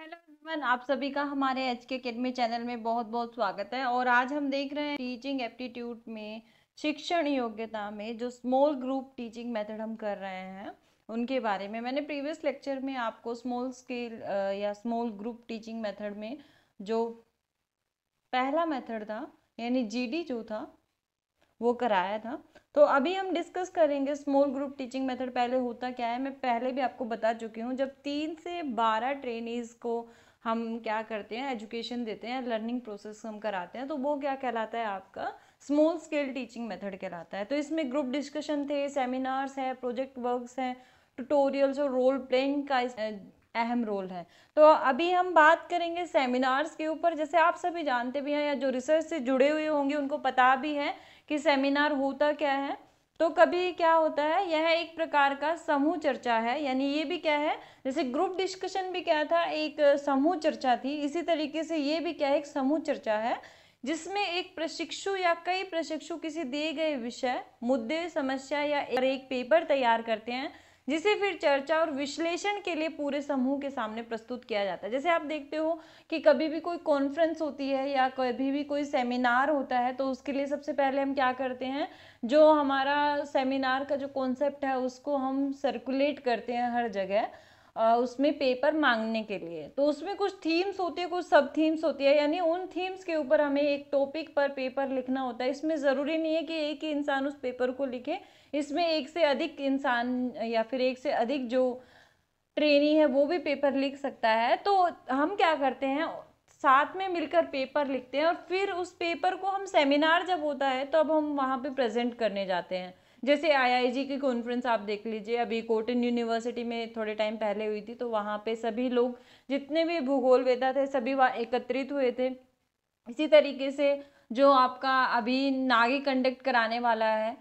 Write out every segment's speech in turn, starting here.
Hello everyone आप सभी का हमारे एच के अकेडमी चैनल में बहुत बहुत स्वागत है और आज हम देख रहे हैं टीचिंग एप्टीट्यूड में शिक्षण योग्यता में जो स्मॉल ग्रुप टीचिंग मेथड हम कर रहे हैं उनके बारे में मैंने प्रीवियस लेक्चर में आपको स्मॉल स्केल या स्मॉल ग्रुप टीचिंग मेथड में जो पहला मेथड था यानी जीडी जो था वो कराया था तो अभी हम डिस्कस करेंगे स्मॉल ग्रुप टीचिंग मेथड पहले होता क्या है मैं पहले भी आपको बता चुकी हूँ जब तीन से बारह ट्रेनिज को हम क्या करते हैं एजुकेशन देते हैं लर्निंग प्रोसेस हम कराते हैं तो वो क्या कहलाता है आपका स्मॉल स्केल टीचिंग मेथड कहलाता है तो इसमें ग्रुप डिस्कशन थे सेमिनार्स हैं प्रोजेक्ट वर्क्स हैं ट्यूटोरियल्स और रोल प्लेइंग का अहम रोल है तो अभी हम बात करेंगे सेमिनार्स के ऊपर जैसे आप सभी जानते भी हैं या जो रिसर्च से जुड़े हुए होंगे उनको पता भी है कि सेमिनार होता क्या है तो कभी क्या होता है यह एक प्रकार का समूह चर्चा है यानी ये भी क्या है जैसे ग्रुप डिस्कशन भी क्या था एक समूह चर्चा थी इसी तरीके से ये भी क्या है एक समूह चर्चा है जिसमें एक प्रशिक्षु या कई प्रशिक्षु किसी दिए गए विषय मुद्दे समस्या या एक पेपर तैयार करते हैं जिसे फिर चर्चा और विश्लेषण के लिए पूरे समूह के सामने प्रस्तुत किया जाता है जैसे आप देखते हो कि कभी भी कोई कॉन्फ्रेंस होती है या कभी भी कोई सेमिनार होता है तो उसके लिए सबसे पहले हम क्या करते हैं जो हमारा सेमिनार का जो कॉन्सेप्ट है उसको हम सर्कुलेट करते हैं हर जगह उसमें पेपर मांगने के लिए तो उसमें कुछ थीम्स होती है कुछ सब थीम्स होती है यानी उन थीम्स के ऊपर हमें एक टॉपिक पर पेपर लिखना होता है इसमें ज़रूरी नहीं है कि एक ही इंसान उस पेपर को लिखे इसमें एक से अधिक इंसान या फिर एक से अधिक जो ट्रेनी है वो भी पेपर लिख सकता है तो हम क्या करते हैं साथ में मिलकर पेपर लिखते हैं और फिर उस पेपर को हम सेमिनार जब होता है तो अब हम वहाँ पर प्रेजेंट करने जाते हैं जैसे आईआईजी की कॉन्फ्रेंस आप देख लीजिए अभी कोटन यूनिवर्सिटी में थोड़े टाइम पहले हुई थी तो वहाँ पे सभी लोग जितने भी भूगोल वेदा थे सभी वहाँ एकत्रित हुए थे इसी तरीके से जो आपका अभी नागी कंडक्ट कराने वाला है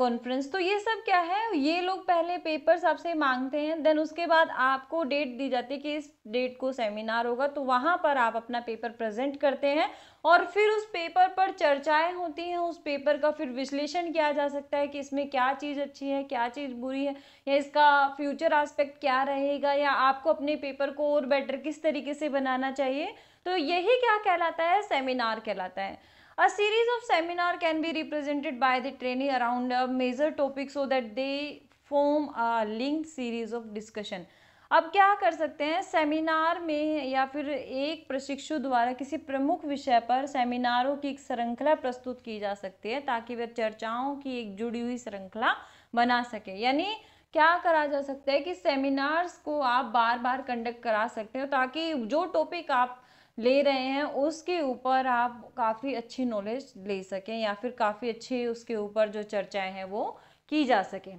कॉन्फ्रेंस तो ये सब क्या है ये लोग पहले पेपर्स आपसे मांगते हैं देन उसके बाद आपको डेट दी जाती है कि इस डेट को सेमिनार होगा तो वहाँ पर आप अपना पेपर प्रेजेंट करते हैं और फिर उस पेपर पर चर्चाएं होती हैं उस पेपर का फिर विश्लेषण किया जा सकता है कि इसमें क्या चीज़ अच्छी है क्या चीज़ बुरी है या इसका फ्यूचर आस्पेक्ट क्या रहेगा या आपको अपने पेपर को और बेटर किस तरीके से बनाना चाहिए तो यही क्या कहलाता है सेमिनार कहलाता है A series of seminar can be represented by the trainee around a major topic so that they form a linked series of discussion. अब क्या कर सकते हैं सेमिनार में या फिर एक प्रशिक्षु द्वारा किसी प्रमुख विषय पर सेमिनारों की एक श्रृंखला प्रस्तुत की जा सकती है ताकि वे चर्चाओं की एक जुड़ी हुई श्रृंखला बना सके यानी क्या करा जा सकता है कि सेमिनार्स को आप बार बार कंडक्ट करा सकते हो ताकि जो टॉपिक आप ले रहे हैं उसके ऊपर आप काफ़ी अच्छी नॉलेज ले सकें या फिर काफ़ी अच्छी उसके ऊपर जो चर्चाएं हैं वो की जा सकें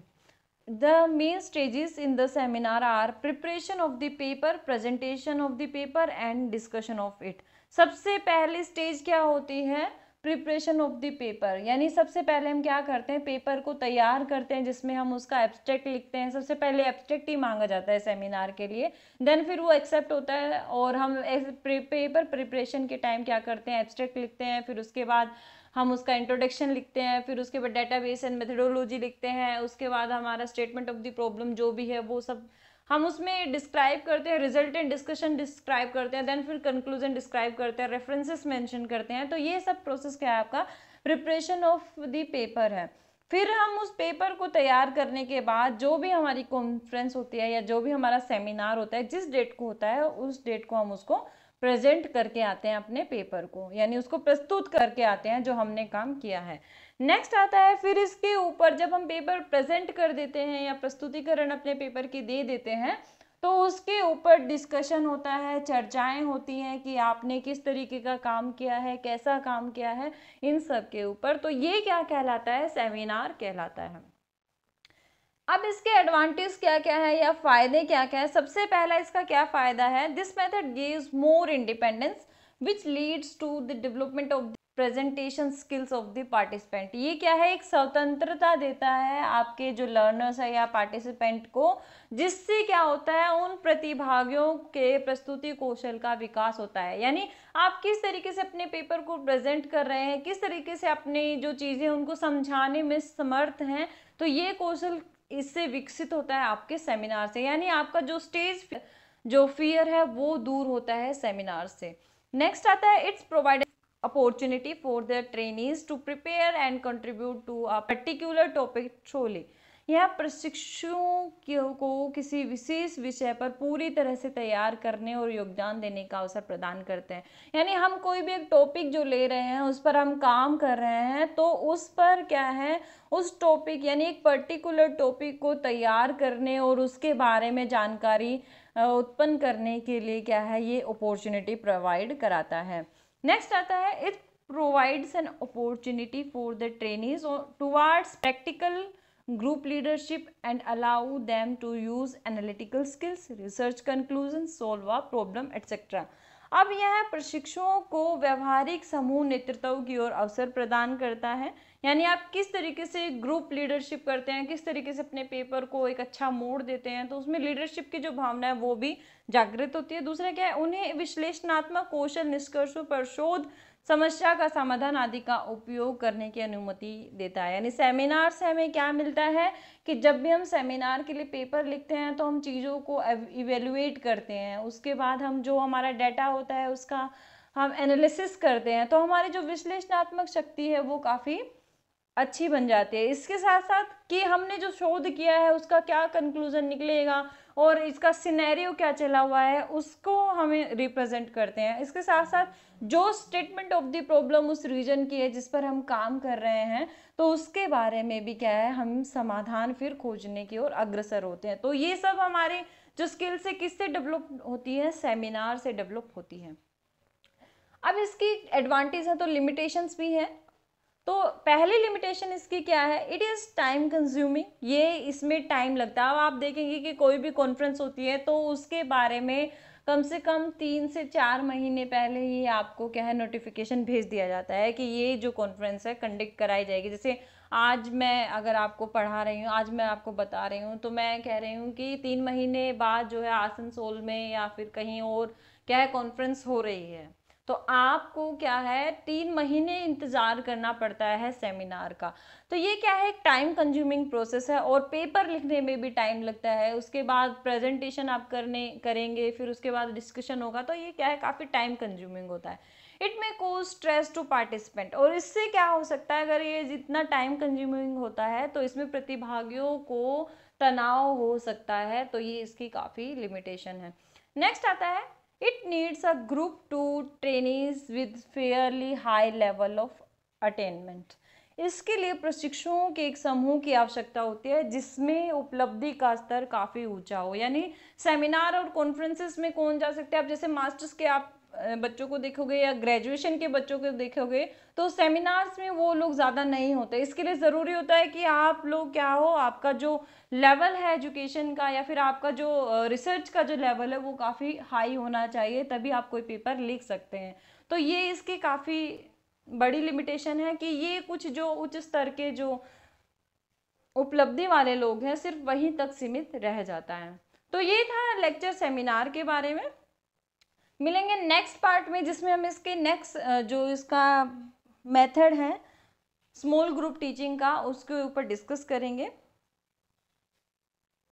the main stages in the seminar are preparation of the paper presentation of the paper and discussion of it सबसे पहली स्टेज क्या होती है प्रिपरेशन ऑफ द पेपर यानी सबसे पहले हम क्या करते हैं पेपर को तैयार करते हैं जिसमें हम उसका एब्स्ट्रैक्ट लिखते हैं सबसे पहले एब्स्ट्रैक्ट ही मांगा जाता है सेमिनार के लिए देन फिर वो एक्सेप्ट होता है और हम पेपर प्रिपरेशन के टाइम क्या करते हैं एब्स्ट्रैक्ट लिखते हैं फिर उसके बाद हम उसका इंट्रोडक्शन लिखते हैं फिर उसके बाद डेटाबेस एंड मेथडोलॉजी लिखते हैं उसके बाद हमारा स्टेटमेंट ऑफ द प्रॉब्लम जो भी है वो सब हम उसमें डिस्क्राइब करते हैं रिजल्टेंट डिस्कशन डिस्क्राइब करते हैं देन फिर कंक्लूजन डिस्क्राइब करते हैं रेफरेंसेस मेंशन करते हैं तो ये सब प्रोसेस क्या है आपका प्रिपरेशन ऑफ द पेपर है फिर हम उस पेपर को तैयार करने के बाद जो भी हमारी कॉन्फ्रेंस होती है या जो भी हमारा सेमिनार होता है जिस डेट को होता है उस डेट को हम उसको प्रेजेंट करके आते हैं अपने पेपर को यानी उसको प्रस्तुत करके आते हैं जो हमने काम किया है नेक्स्ट आता है फिर इसके ऊपर जब हम पेपर प्रेजेंट कर देते हैं या प्रस्तुतिकरण अपने पेपर की दे देते हैं तो उसके ऊपर डिस्कशन होता है चर्चाएं होती हैं कि आपने किस तरीके का काम किया है कैसा काम किया है इन सब के ऊपर तो ये क्या कहलाता है सेमिनार कहलाता है अब इसके एडवांटेज क्या क्या है या फ़ायदे क्या क्या है सबसे पहला इसका क्या फ़ायदा है this method gives more independence which leads to the development of the presentation skills of the participant ये क्या है एक स्वतंत्रता देता है आपके जो लर्नर्स है या पार्टिसिपेंट को जिससे क्या होता है उन प्रतिभागियों के प्रस्तुति कौशल का विकास होता है यानी आप किस तरीके से अपने पेपर को प्रेजेंट कर रहे हैं किस तरीके से अपनी जो चीज़ें उनको समझाने में समर्थ हैं तो ये कौशल इससे विकसित होता है आपके सेमिनार से यानी आपका जो स्टेज जो फियर है वो दूर होता है सेमिनार से नेक्स्ट आता है it's provide opportunity for their training to prepare and contribute to a particular topic thoroughly यह प्रशिक्षुओं को किसी विशेष विषय पर पूरी तरह से तैयार करने और योगदान देने का अवसर प्रदान करते हैं यानी हम कोई भी एक टॉपिक जो ले रहे हैं उस पर हम काम कर रहे हैं तो उस पर क्या है उस टॉपिक यानी एक पर्टिकुलर टॉपिक को तैयार करने और उसके बारे में जानकारी उत्पन्न करने के लिए क्या है ये अपॉर्चुनिटी प्रोवाइड कराता है नेक्स्ट आता है it provides an opportunity for the trainees towards practical group leadership and allow them to use analytical skills research conclusions solve a problem etc अब यह प्रशिक्षुओं को व्यवहारिक समूह नेतृत्व की ओर अवसर प्रदान करता है यानी आप किस तरीके से ग्रुप लीडरशिप करते हैं किस तरीके से अपने पेपर को एक अच्छा मोड़ देते हैं तो उसमें लीडरशिप की जो भावना है वो भी जागृत होती है दूसरा क्या है उन्हें विश्लेषणात्मक कौशल निष्कर्षों पर शोध समस्या का समाधान आदि का उपयोग करने की अनुमति देता है यानी सेमिनार से हमें क्या मिलता है कि जब भी हम सेमिनार के लिए पेपर लिखते हैं तो हम चीज़ों को इवेलुएट करते हैं उसके बाद हम जो हमारा डाटा होता है उसका हम एनालिसिस करते हैं तो हमारी जो विश्लेषणात्मक शक्ति है वो काफ़ी अच्छी बन जाती है इसके साथ साथ कि हमने जो शोध किया है उसका क्या कंक्लूजन निकलेगा और इसका सिनेरियो क्या चला हुआ है उसको हमें रिप्रेजेंट करते हैं इसके साथ साथ जो स्टेटमेंट ऑफ द प्रॉब्लम उस रीजन की है जिस पर हम काम कर रहे हैं तो उसके बारे में भी क्या है हम समाधान फिर खोजने की ओर अग्रसर होते हैं तो ये सब हमारी जो स्किल से किससे डेवलप होती है सेमिनार से डेवलप होती है अब इसकी एडवांटेज है तो लिमिटेशंस भी हैं तो पहली लिमिटेशन इसकी क्या है इट इज़ टाइम कंज्यूमिंग ये इसमें टाइम लगता है अब आप देखेंगे कि कोई भी कॉन्फ्रेंस होती है तो उसके बारे में कम से कम तीन से चार महीने पहले ही आपको क्या है नोटिफिकेशन भेज दिया जाता है कि ये जो कॉन्फ्रेंस है कंडक्ट कराई जाएगी जैसे आज मैं अगर आपको पढ़ा रही हूँ आज मैं आपको बता रही हूँ तो मैं कह रही हूँ कि तीन महीने बाद जो है आसनसोल में या फिर कहीं और क्या है कॉन्फ्रेंस हो रही है तो आपको क्या है तीन महीने इंतज़ार करना पड़ता है सेमिनार का तो ये क्या है एक टाइम कंज्यूमिंग प्रोसेस है और पेपर लिखने में भी टाइम लगता है उसके बाद प्रेजेंटेशन आप करने करेंगे फिर उसके बाद डिस्कशन होगा तो ये क्या है काफ़ी टाइम कंज्यूमिंग होता है it may cause stress to participant और इससे क्या हो सकता है अगर ये जितना टाइम कंज्यूमिंग होता है तो इसमें प्रतिभागियों को तनाव हो सकता है तो ये इसकी काफ़ी लिमिटेशन है नेक्स्ट आता है it needs a group to trainees with fairly high level of attainment इसके लिए प्रशिक्षुओं के एक समूह की आवश्यकता होती है जिसमें उपलब्धि का स्तर काफ़ी ऊंचा हो यानी सेमिनार और कॉन्फ्रेंसेस में कौन जा सकते हैं आप जैसे मास्टर्स के आप बच्चों को देखोगे या ग्रेजुएशन के बच्चों को देखोगे तो सेमिनार्स में वो लोग ज़्यादा नहीं होते इसके लिए ज़रूरी होता है कि आप लोग क्या हो आपका जो लेवल है एजुकेशन का या फिर आपका जो रिसर्च का जो लेवल है वो काफ़ी हाई होना चाहिए तभी आप कोई पेपर लिख सकते हैं तो ये इसकी काफ़ी बड़ी लिमिटेशन है कि ये कुछ जो उच्च स्तर के जो उपलब्धि वाले लोग हैं सिर्फ वहीं तक सीमित रह जाता है तो ये था लेक्चर सेमिनार के बारे में मिलेंगे नेक्स्ट पार्ट में जिसमें हम इसके नेक्स्ट जो इसका मेथड है स्मॉल ग्रुप टीचिंग का उसके ऊपर डिस्कस करेंगे